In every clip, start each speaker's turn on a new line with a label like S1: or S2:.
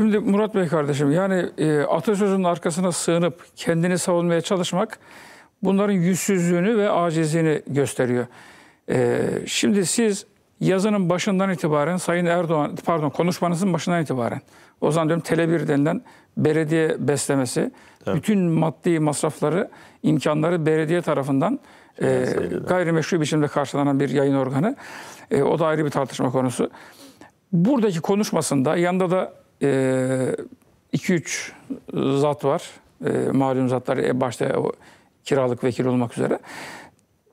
S1: Şimdi Murat Bey kardeşim yani e, atasözünün arkasına sığınıp kendini savunmaya çalışmak bunların yüzsüzlüğünü ve acizliğini gösteriyor. E, şimdi siz yazının başından itibaren Sayın Erdoğan pardon konuşmanızın başından itibaren o zaman diyorum Tele1 denilen belediye beslemesi evet. bütün maddi masrafları imkanları belediye tarafından e, gayrimeşru biçimde karşılanan bir yayın organı. E, o da ayrı bir tartışma konusu. Buradaki konuşmasında yanında da 2 ee, üç zat var. Ee, malum zatlar e, başta o kiralık vekil olmak üzere.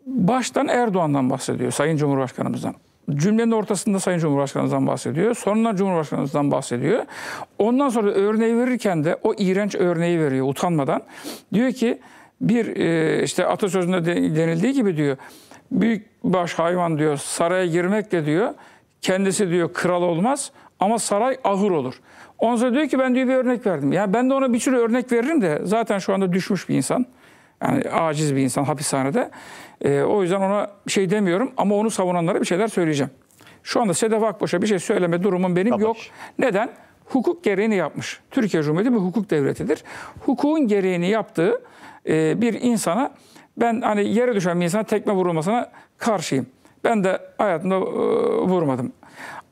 S1: Baştan Erdoğan'dan bahsediyor, Sayın Cumhurbaşkanımızdan. Cümlenin ortasında Sayın Cumhurbaşkanımızdan bahsediyor. Sonuna Cumhurbaşkanımızdan bahsediyor. Ondan sonra örneği verirken de o iğrenç örneği veriyor utanmadan. Diyor ki bir e, işte atasözünde denildiği gibi diyor büyük baş hayvan diyor saraya girmekle diyor kendisi diyor kral olmaz ama saray ahır olur. Ondan diyor ki ben diyor bir örnek verdim. Ya ben de ona bir sürü örnek veririm de zaten şu anda düşmüş bir insan. Yani aciz bir insan hapishanede. E, o yüzden ona şey demiyorum ama onu savunanlara bir şeyler söyleyeceğim. Şu anda Sedef Akbaş'a bir şey söyleme durumum benim Tabii. yok. Neden? Hukuk gereğini yapmış. Türkiye Cumhuriyeti bir hukuk devletidir. Hukukun gereğini yaptığı e, bir insana ben hani yere düşen bir insana tekme vurulmasına karşıyım. Ben de hayatımda e, vurmadım.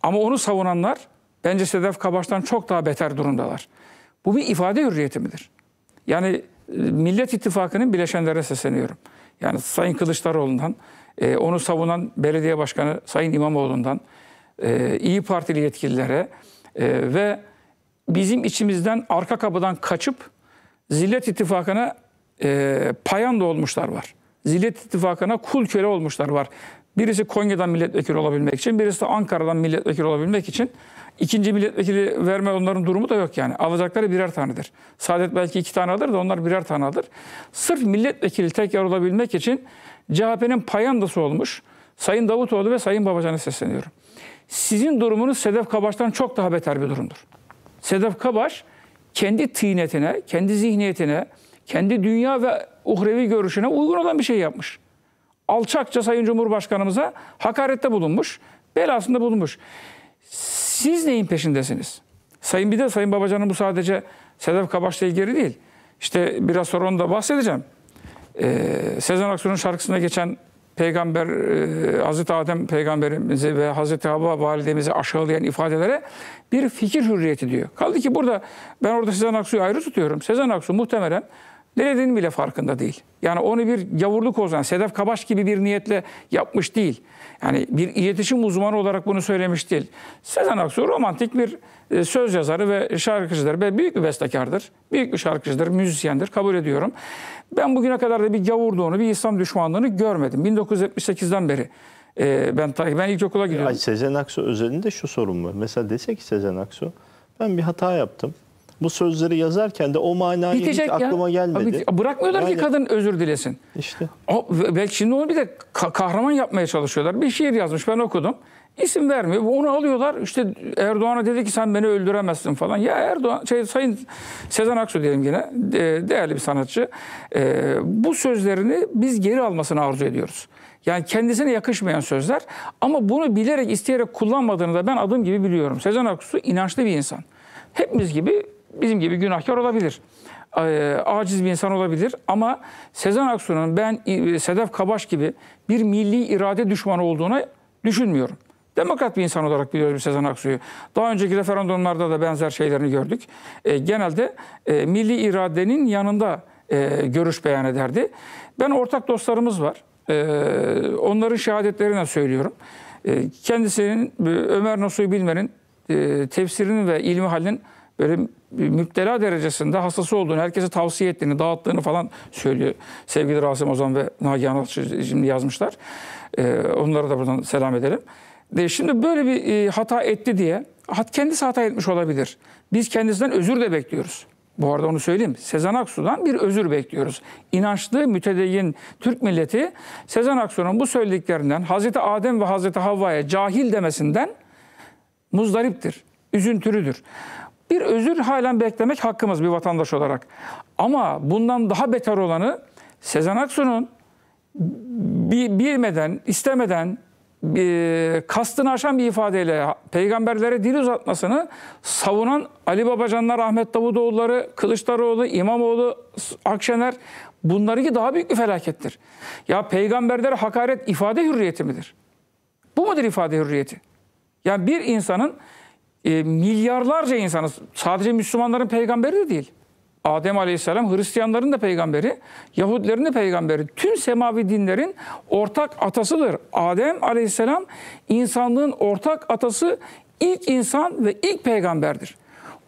S1: Ama onu savunanlar bence Sedef Kabaş'tan çok daha beter durumdalar. Bu bir ifade hürriyeti midir? Yani e, Millet İttifakı'nın bileşenlere sesleniyorum. Yani Sayın Kılıçdaroğlu'ndan, e, onu savunan belediye başkanı Sayın İmamoğlu'ndan, e, İyi Partili yetkililere e, ve bizim içimizden arka kapıdan kaçıp Zillet İttifakı'na e, payanda olmuşlar var. Zillet İttifakı'na kul köle olmuşlar var. Birisi Konya'dan milletvekili olabilmek için, birisi de Ankara'dan milletvekili olabilmek için ikinci milletvekili verme onların durumu da yok yani. Alacakları birer tanedir. Saadet belki iki tane alır da onlar birer tane alır. Sırf milletvekili tekrar olabilmek için CHP'nin payandası olmuş Sayın Davutoğlu ve Sayın Babacan'a sesleniyorum. Sizin durumunuz Sedef Kabaş'tan çok daha beter bir durumdur. Sedef Kabaş kendi tıynetine, kendi zihniyetine, kendi dünya ve uhrevi görüşüne uygun olan bir şey yapmış alçakça Sayın Cumhurbaşkanımıza hakarette bulunmuş, belasında bulunmuş. Siz neyin peşindesiniz? Sayın bir de Sayın Babacan'ın bu sadece Sedef Kabaş'la ilgili değil. İşte biraz sonra onu da bahsedeceğim. Ee, Sezen Aksu'nun şarkısında geçen Peygamber, e, Hazreti Adem peygamberimizi ve Hazreti Havva validemizi aşağılayan ifadelere bir fikir hürriyeti diyor. Kaldı ki burada ben orada Sezen Aksu'yu ayrı tutuyorum. Sezen Aksu muhtemelen ne dediğinin bile farkında değil. Yani onu bir yavurluk ozan, Sedef Kabaş gibi bir niyetle yapmış değil. Yani bir iletişim uzmanı olarak bunu söylemiş değil. Sezen Aksu romantik bir e, söz yazarı ve şarkıcıdır ve büyük bir bestekardır. Büyük bir şarkıcıdır, müzisyendir kabul ediyorum. Ben bugüne kadar da bir gavurduğunu, bir İslam düşmanlığını görmedim. 1978'den beri e, ben ben ilkokula gidiyorum. Ay, Sezen Aksu özelinde şu sorun var. Mesela dese ki Sezen Aksu
S2: ben bir hata yaptım bu sözleri yazarken de o manayı Bitecek hiç aklıma ya. gelmedi. Abi, bırakmıyorlar Aynen. ki kadın
S1: özür dilesin. İşte. O, belki şimdi onu bir de kahraman yapmaya çalışıyorlar. Bir şiir yazmış ben okudum. İsim vermiyor. Onu alıyorlar. İşte Erdoğan'a dedi ki sen beni öldüremezsin falan. Ya Erdoğan, şey, Sayın Sezen Aksu diyelim yine değerli bir sanatçı. Ee, bu sözlerini biz geri almasını arzu ediyoruz. Yani kendisine yakışmayan sözler ama bunu bilerek isteyerek kullanmadığını da ben adım gibi biliyorum. Sezen Aksu inançlı bir insan. Hepimiz gibi bizim gibi günahkar olabilir. E, aciz bir insan olabilir ama Sezen Aksu'nun ben e, Sedef Kabaş gibi bir milli irade düşmanı olduğunu düşünmüyorum. Demokrat bir insan olarak biliyoruz Sezen Aksu'yu. Daha önceki referandumlarda da benzer şeylerini gördük. E, genelde e, milli iradenin yanında e, görüş beyan ederdi. Ben ortak dostlarımız var. E, onların şehadetlerine söylüyorum. E, kendisinin Ömer Nasuhi bilmenin e, tefsirinin ve ilmi halinin böyle müptela derecesinde hastası olduğunu, herkese tavsiye ettiğini, dağıttığını falan söylüyor. Sevgili Rasim Ozan ve Nagihan Atçı şimdi yazmışlar. Ee, onlara da buradan selam edelim. De şimdi böyle bir e, hata etti diye, hat kendisi hata etmiş olabilir. Biz kendisinden özür de bekliyoruz. Bu arada onu söyleyeyim. Sezen Aksu'dan bir özür bekliyoruz. İnançlı, mütedeyyin Türk milleti Sezen Aksu'nun bu söylediklerinden Hazreti Adem ve Hazreti Havva'ya cahil demesinden muzdariptir, üzüntülüdür. Bir özür halen beklemek hakkımız bir vatandaş olarak. Ama bundan daha beter olanı Sezen Aksu'nun bilmeden, istemeden kastını aşan bir ifadeyle peygamberlere dil uzatmasını savunan Ali Babacanlar, Ahmet Davutoğulları, Kılıçdaroğlu, İmamoğlu, Akşener bunları ki daha büyük bir felakettir. Ya peygamberlere hakaret ifade hürriyeti midir? Bu mudur ifade hürriyeti? Yani bir insanın e, milyarlarca insanız. Sadece Müslümanların peygamberi de değil. Adem Aleyhisselam Hristiyanların da peygamberi, Yahudilerin de peygamberi. Tüm semavi dinlerin ortak atasıdır. Adem Aleyhisselam insanlığın ortak atası ilk insan ve ilk peygamberdir.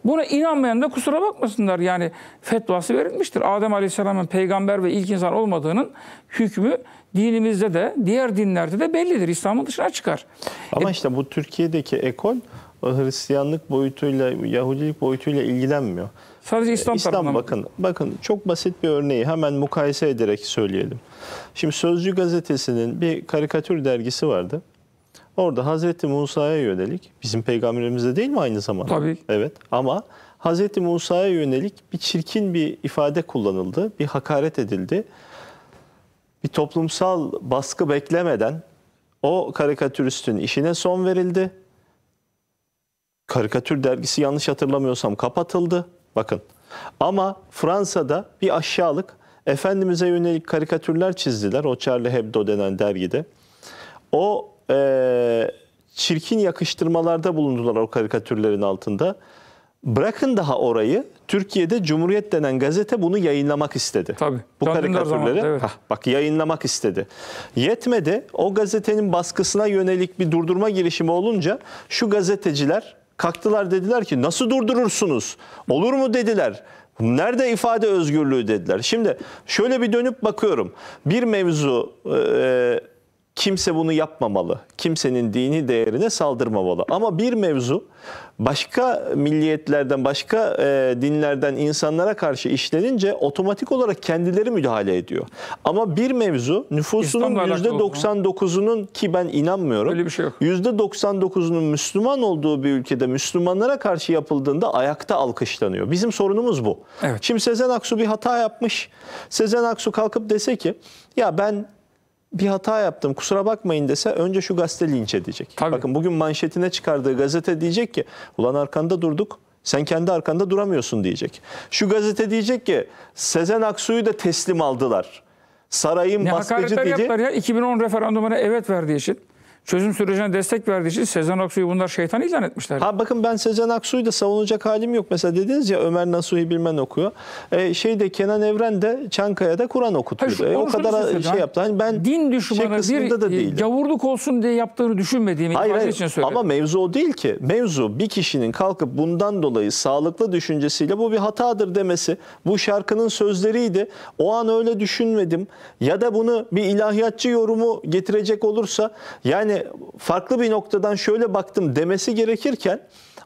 S1: Buna inanmayan da kusura bakmasınlar. Yani fetvası verilmiştir. Adem Aleyhisselam'ın peygamber ve ilk insan olmadığının hükmü dinimizde de diğer dinlerde de bellidir. İslam'ın dışına çıkar.
S2: Ama e, işte bu Türkiye'deki ekol o Hristiyanlık boyutuyla, Yahudilik boyutuyla ilgilenmiyor. Sadece İslam, İslam bakın, bakın çok basit bir örneği hemen mukayese ederek söyleyelim. Şimdi Sözcü gazetesinin bir karikatür dergisi vardı. Orada Hazreti Musa'ya yönelik, bizim peygamberimiz de değil mi aynı zamanda? Tabii. Evet ama Hazreti Musa'ya yönelik bir çirkin bir ifade kullanıldı, bir hakaret edildi. Bir toplumsal baskı beklemeden o karikatüristin işine son verildi karikatür dergisi yanlış hatırlamıyorsam kapatıldı. Bakın ama Fransa'da bir aşağılık Efendimiz'e yönelik karikatürler çizdiler o Charlie Hebdo denen dergide. O e, çirkin yakıştırmalarda bulundular o karikatürlerin altında. Bırakın daha orayı. Türkiye'de Cumhuriyet denen gazete bunu yayınlamak istedi. Tabii. Bu karikatürleri zaman, evet. hah, bak yayınlamak istedi. Yetmedi. O gazetenin baskısına yönelik bir durdurma girişimi olunca şu gazeteciler Kalktılar dediler ki nasıl durdurursunuz? Olur mu dediler. Nerede ifade özgürlüğü dediler. Şimdi şöyle bir dönüp bakıyorum. Bir mevzu e, Kimse bunu yapmamalı. Kimsenin dini değerine saldırmamalı. Ama bir mevzu başka milliyetlerden, başka e, dinlerden insanlara karşı işlenince otomatik olarak kendileri müdahale ediyor. Ama bir mevzu nüfusunun %99'unun ki ben inanmıyorum. Öyle bir şey yok. %99'unun Müslüman olduğu bir ülkede Müslümanlara karşı yapıldığında ayakta alkışlanıyor. Bizim sorunumuz bu. Evet. Şimdi Sezen Aksu bir hata yapmış. Sezen Aksu kalkıp dese ki ya ben bir hata yaptım kusura bakmayın dese önce şu gazete linç edecek. Tabii. Bakın bugün manşetine çıkardığı gazete diyecek ki ulan arkanda durduk sen kendi arkanda duramıyorsun diyecek. Şu gazete diyecek ki Sezen Aksu'yu da teslim
S1: aldılar. Sarayın ne baskıcı dili. Ne hakaretler ya 2010 referandumuna evet verdiği için çözüm sürecine destek verdiği için Sezen Aksu'yu bunlar şeytan ilan etmişler. Ha
S2: bakın ben Sezen Aksu'yu da savunacak halim yok. Mesela dediniz ya Ömer Nasuhi Bilmen okuyor. Ee, şeyde Kenan Evren de Çankaya'da Kur'an okutuyordu. Hayır, ee, o kadar şey yaptı. Hani
S1: ben din düşmanı şey bir da e, değilim. gavurluk olsun diye yaptığını düşünmediğimi hayır, hayır. için söyledim. Ama
S2: mevzu o değil ki. Mevzu bir kişinin kalkıp bundan dolayı sağlıklı düşüncesiyle bu bir hatadır demesi. Bu şarkının sözleriydi. O an öyle düşünmedim. Ya da bunu bir ilahiyatçı yorumu getirecek olursa yani farklı bir noktadan şöyle baktım demesi gerekirken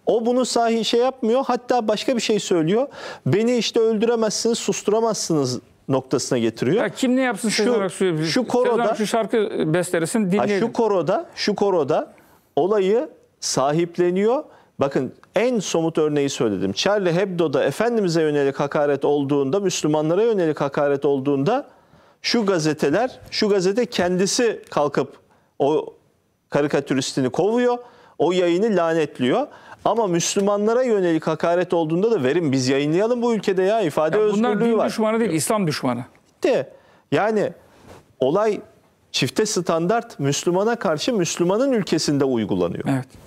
S2: o bunu sahi şey yapmıyor. Hatta başka bir şey söylüyor. Beni işte öldüremezsiniz, susturamazsınız noktasına getiriyor. Ya
S1: kim ne yapsın şu, Sezen Aksu'yu? Şu koroda Sezen şu şarkı bestelesin dinleyelim. Şu
S2: koroda, şu koroda olayı sahipleniyor. Bakın en somut örneği söyledim. Charlie Hebdo'da Efendimiz'e yönelik hakaret olduğunda, Müslümanlara yönelik hakaret olduğunda şu gazeteler, şu gazete kendisi kalkıp o karikatüristini kovuyor. O yayını lanetliyor. Ama Müslümanlara yönelik hakaret olduğunda da verin biz yayınlayalım bu ülkede ya ifade ya özgürlüğü var. Bunlar din var.
S1: düşmanı değil İslam düşmanı.
S2: De yani olay çifte standart Müslümana karşı Müslümanın ülkesinde uygulanıyor. Evet.